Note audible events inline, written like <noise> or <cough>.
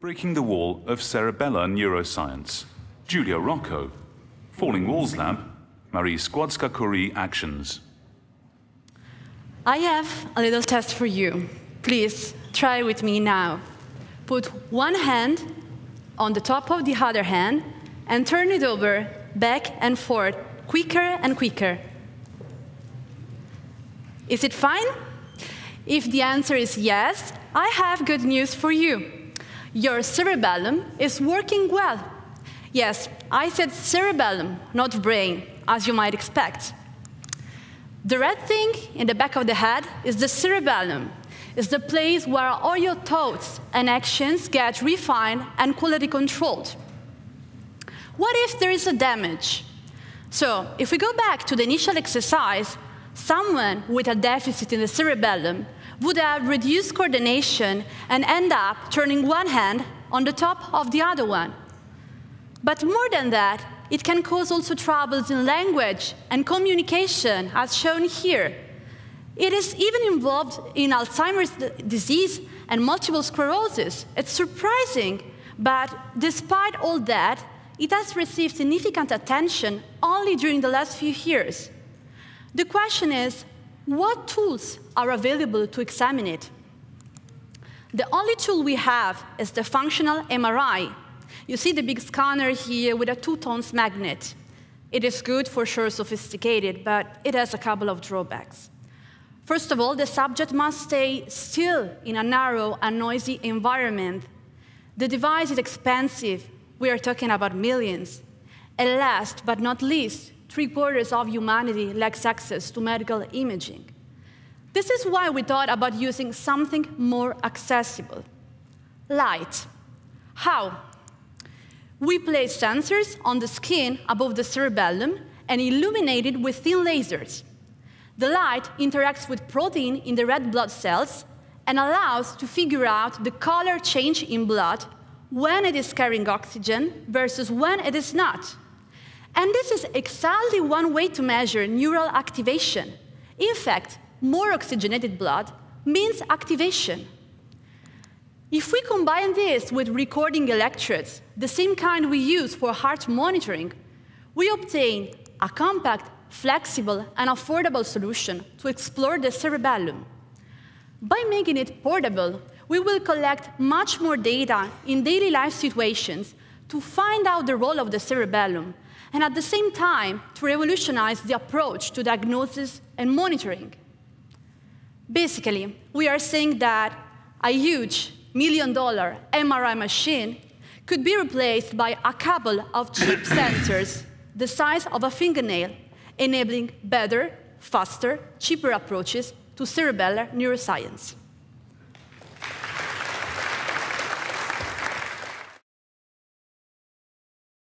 Breaking the Wall of Cerebellar Neuroscience, Julia Rocco, Falling Walls Lab, Marie squadska curie Actions. I have a little test for you. Please try with me now. Put one hand on the top of the other hand and turn it over back and forth quicker and quicker. Is it fine? If the answer is yes, I have good news for you. Your cerebellum is working well. Yes, I said cerebellum, not brain, as you might expect. The red thing in the back of the head is the cerebellum. It's the place where all your thoughts and actions get refined and quality controlled. What if there is a damage? So, if we go back to the initial exercise, someone with a deficit in the cerebellum would have reduced coordination and end up turning one hand on the top of the other one. But more than that, it can cause also troubles in language and communication, as shown here. It is even involved in Alzheimer's disease and multiple sclerosis. It's surprising, but despite all that, it has received significant attention only during the last few years. The question is what tools are available to examine it? The only tool we have is the functional MRI. You see the big scanner here with a two-tones magnet. It is good for sure sophisticated, but it has a couple of drawbacks. First of all, the subject must stay still in a narrow and noisy environment. The device is expensive. We are talking about millions. And last but not least, Three quarters of humanity lacks access to medical imaging. This is why we thought about using something more accessible light. How? We place sensors on the skin above the cerebellum and illuminate it with thin lasers. The light interacts with protein in the red blood cells and allows to figure out the color change in blood when it is carrying oxygen versus when it is not. And this is exactly one way to measure neural activation. In fact, more oxygenated blood means activation. If we combine this with recording electrodes, the same kind we use for heart monitoring, we obtain a compact, flexible, and affordable solution to explore the cerebellum. By making it portable, we will collect much more data in daily life situations to find out the role of the cerebellum and at the same time to revolutionize the approach to diagnosis and monitoring. Basically, we are saying that a huge million dollar MRI machine could be replaced by a couple of cheap <coughs> sensors the size of a fingernail, enabling better, faster, cheaper approaches to cerebellar neuroscience.